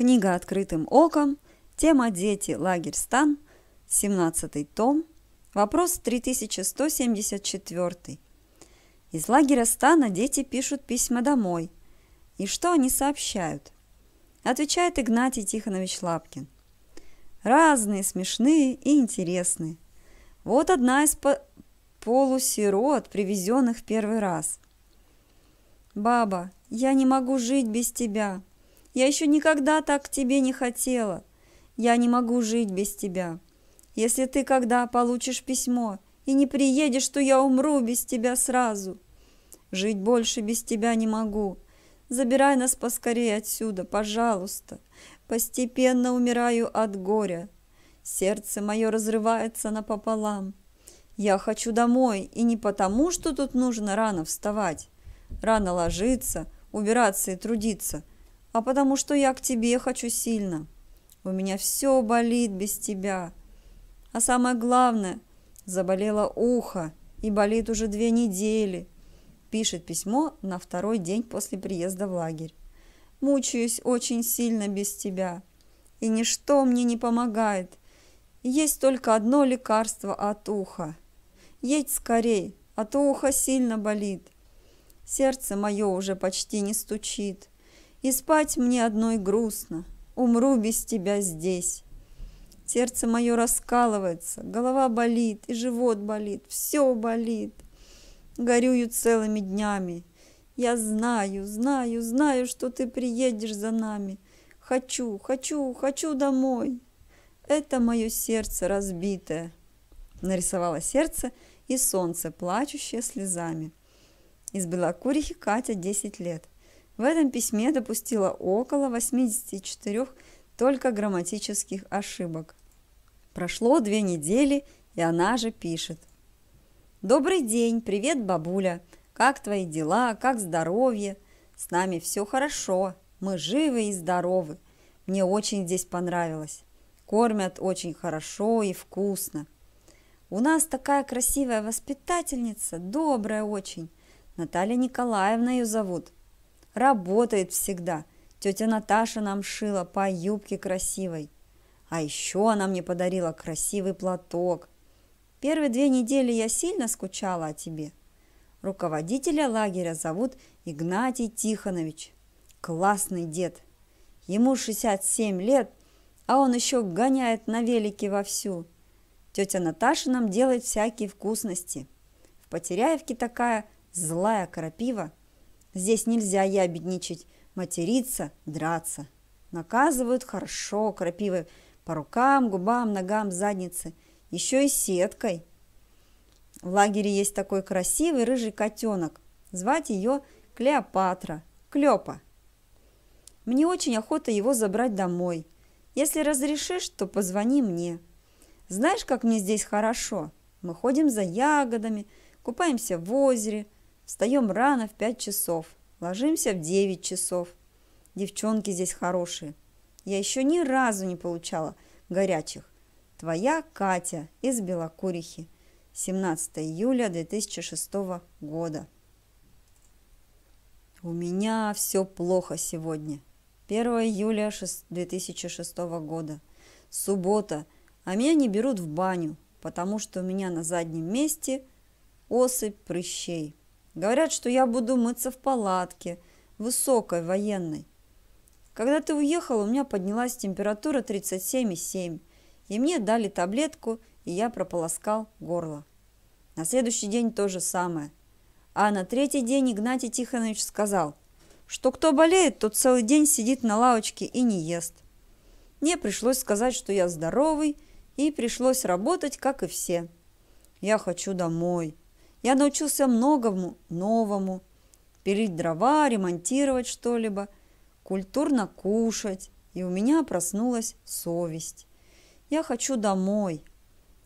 Книга «Открытым оком», тема «Дети. Лагерь Стан», 17 том, вопрос 3174. Из лагеря Стана дети пишут письма домой. И что они сообщают? Отвечает Игнатий Тихонович Лапкин. Разные, смешные и интересные. Вот одна из по полусирот, привезенных в первый раз. «Баба, я не могу жить без тебя!» Я еще никогда так к тебе не хотела. Я не могу жить без тебя. Если ты когда получишь письмо и не приедешь, то я умру без тебя сразу. Жить больше без тебя не могу. Забирай нас поскорее отсюда, пожалуйста. Постепенно умираю от горя. Сердце мое разрывается напополам. Я хочу домой, и не потому, что тут нужно рано вставать, рано ложиться, убираться и трудиться, а потому что я к тебе хочу сильно. У меня все болит без тебя. А самое главное, заболело ухо и болит уже две недели. Пишет письмо на второй день после приезда в лагерь. Мучаюсь очень сильно без тебя. И ничто мне не помогает. Есть только одно лекарство от уха. Едь скорей, а то ухо сильно болит. Сердце мое уже почти не стучит. И спать мне одной грустно, умру без тебя здесь. Сердце мое раскалывается, голова болит, и живот болит, все болит. Горюю целыми днями. Я знаю, знаю, знаю, что ты приедешь за нами. Хочу, хочу, хочу домой. Это мое сердце разбитое. Нарисовала сердце и солнце, плачущее слезами. Из Белокурихи Катя 10 лет. В этом письме допустила около 84 только грамматических ошибок. Прошло две недели, и она же пишет. «Добрый день, привет, бабуля! Как твои дела, как здоровье? С нами все хорошо, мы живы и здоровы. Мне очень здесь понравилось. Кормят очень хорошо и вкусно. У нас такая красивая воспитательница, добрая очень. Наталья Николаевна ее зовут. Работает всегда. Тетя Наташа нам шила по юбке красивой. А еще она мне подарила красивый платок. Первые две недели я сильно скучала о тебе. Руководителя лагеря зовут Игнатий Тихонович. Классный дед. Ему 67 лет, а он еще гоняет на велике вовсю. Тетя Наташа нам делает всякие вкусности. В Потеряевке такая злая крапива – Здесь нельзя ябедничать, материться, драться. Наказывают хорошо, крапивой по рукам, губам, ногам, заднице. Еще и сеткой. В лагере есть такой красивый рыжий котенок. Звать ее Клеопатра, Клёпа. Мне очень охота его забрать домой. Если разрешишь, то позвони мне. Знаешь, как мне здесь хорошо? Мы ходим за ягодами, купаемся в озере – Встаем рано в пять часов, ложимся в девять часов. Девчонки здесь хорошие. Я еще ни разу не получала горячих. Твоя Катя из Белокурихи. 17 июля 2006 года. У меня все плохо сегодня. 1 июля 2006 года. Суббота. А меня не берут в баню, потому что у меня на заднем месте осыпь прыщей. Говорят, что я буду мыться в палатке, высокой, военной. Когда ты уехал, у меня поднялась температура 37,7, и мне дали таблетку, и я прополоскал горло. На следующий день то же самое. А на третий день Игнатий Тихонович сказал, что кто болеет, тот целый день сидит на лавочке и не ест. Мне пришлось сказать, что я здоровый, и пришлось работать, как и все. Я хочу домой. Я научился многому новому. Пилить дрова, ремонтировать что-либо, культурно кушать. И у меня проснулась совесть. Я хочу домой.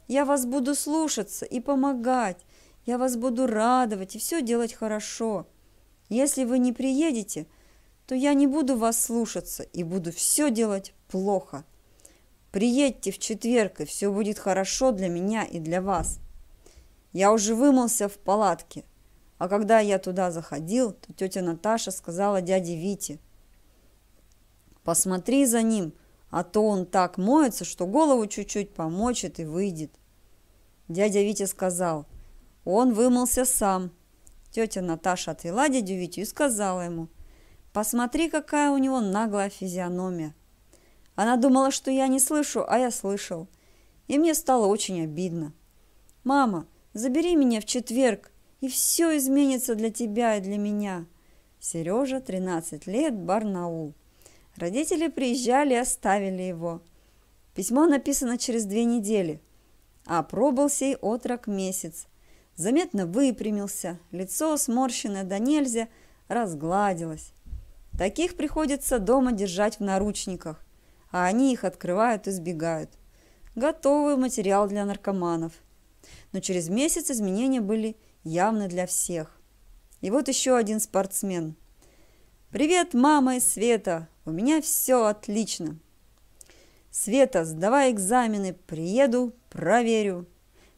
Я вас буду слушаться и помогать. Я вас буду радовать и все делать хорошо. Если вы не приедете, то я не буду вас слушаться и буду все делать плохо. Приедьте в четверг, и все будет хорошо для меня и для вас. Я уже вымылся в палатке, а когда я туда заходил, то тетя Наташа сказала дяде Вите, «Посмотри за ним, а то он так моется, что голову чуть-чуть помочит и выйдет». Дядя Витя сказал, «Он вымылся сам». Тетя Наташа отвела дядю Витю и сказала ему, «Посмотри, какая у него наглая физиономия». Она думала, что я не слышу, а я слышал. И мне стало очень обидно. «Мама, Забери меня в четверг, и все изменится для тебя и для меня. Сережа, 13 лет, Барнаул. Родители приезжали и оставили его. Письмо написано через две недели. А пробыл сей отрок месяц. Заметно выпрямился, лицо сморщенное до нельзя, разгладилось. Таких приходится дома держать в наручниках, а они их открывают и сбегают. Готовый материал для наркоманов – но через месяц изменения были явны для всех. И вот еще один спортсмен. «Привет, мама и Света! У меня все отлично!» «Света, сдавай экзамены, приеду, проверю!»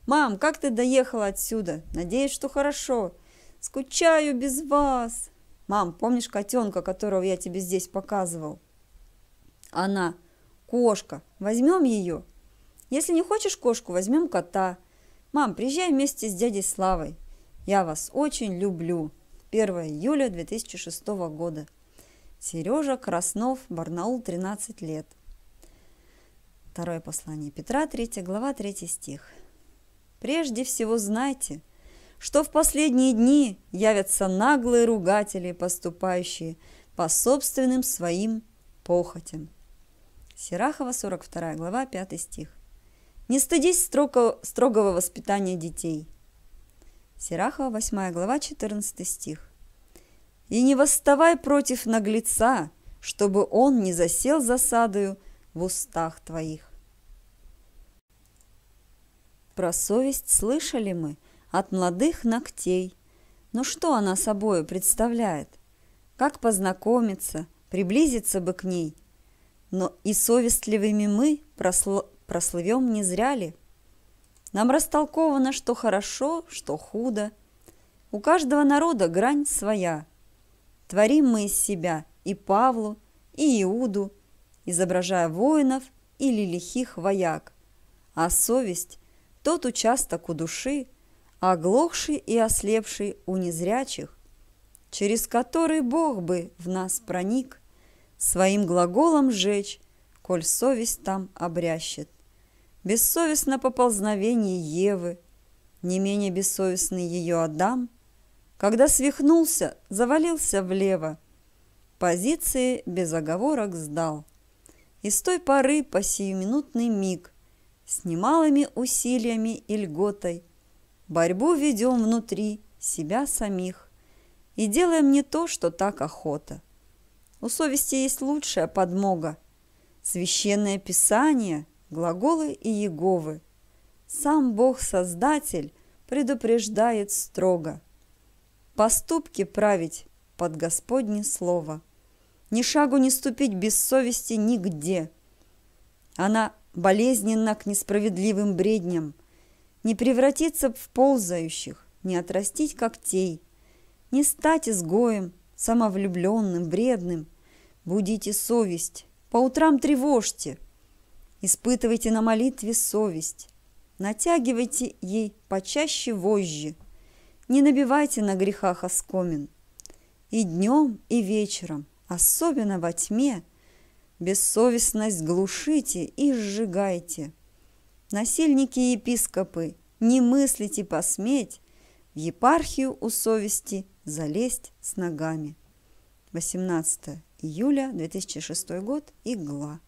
«Мам, как ты доехала отсюда? Надеюсь, что хорошо!» «Скучаю без вас!» «Мам, помнишь котенка, которого я тебе здесь показывал?» «Она! Кошка! Возьмем ее!» «Если не хочешь кошку, возьмем кота!» «Мам, приезжай вместе с дядей Славой. Я вас очень люблю». 1 июля 2006 года. Сережа Краснов, Барнаул, 13 лет. Второе послание Петра, 3 глава, 3 стих. «Прежде всего знайте, что в последние дни явятся наглые ругатели, поступающие по собственным своим похотям». Серахова, 42 глава, 5 стих. Не стыдись строго, строгого воспитания детей. Серахова, 8 глава, 14 стих. И не восставай против наглеца, чтобы он не засел засадою в устах твоих. Про совесть слышали мы от молодых ногтей. Но что она собою представляет? Как познакомиться, приблизиться бы к ней? Но и совестливыми мы про, прослывем не зря ли? Нам растолковано, что хорошо, что худо. У каждого народа грань своя. Творим мы из себя и Павлу, и Иуду, изображая воинов или лихих вояк. А совесть – тот участок у души, оглохший и ослепший у незрячих, через который Бог бы в нас проник, своим глаголом жечь, коль совесть там обрящет бессовестно поползновение Евы, не менее бессовестный ее Адам, когда свихнулся, завалился влево, позиции без оговорок сдал. И с той поры по сиюминутный миг, с немалыми усилиями и льготой, борьбу ведем внутри себя самих и делаем не то, что так охота. У совести есть лучшая подмога – священное писание – глаголы и еговы. Сам Бог-Создатель предупреждает строго. Поступки править под Господне Слово. Ни шагу не ступить без совести нигде. Она болезненна к несправедливым бредням, не превратиться в ползающих, не отрастить когтей, не стать изгоем, самовлюбленным, вредным. Будите совесть, по утрам тревожьте – Испытывайте на молитве совесть. Натягивайте ей почаще вожжи. Не набивайте на грехах оскомин. И днем, и вечером, особенно во тьме, бессовестность глушите и сжигайте. Насильники и епископы, не мыслите посметь в епархию у совести залезть с ногами. 18 июля 2006 год, игла.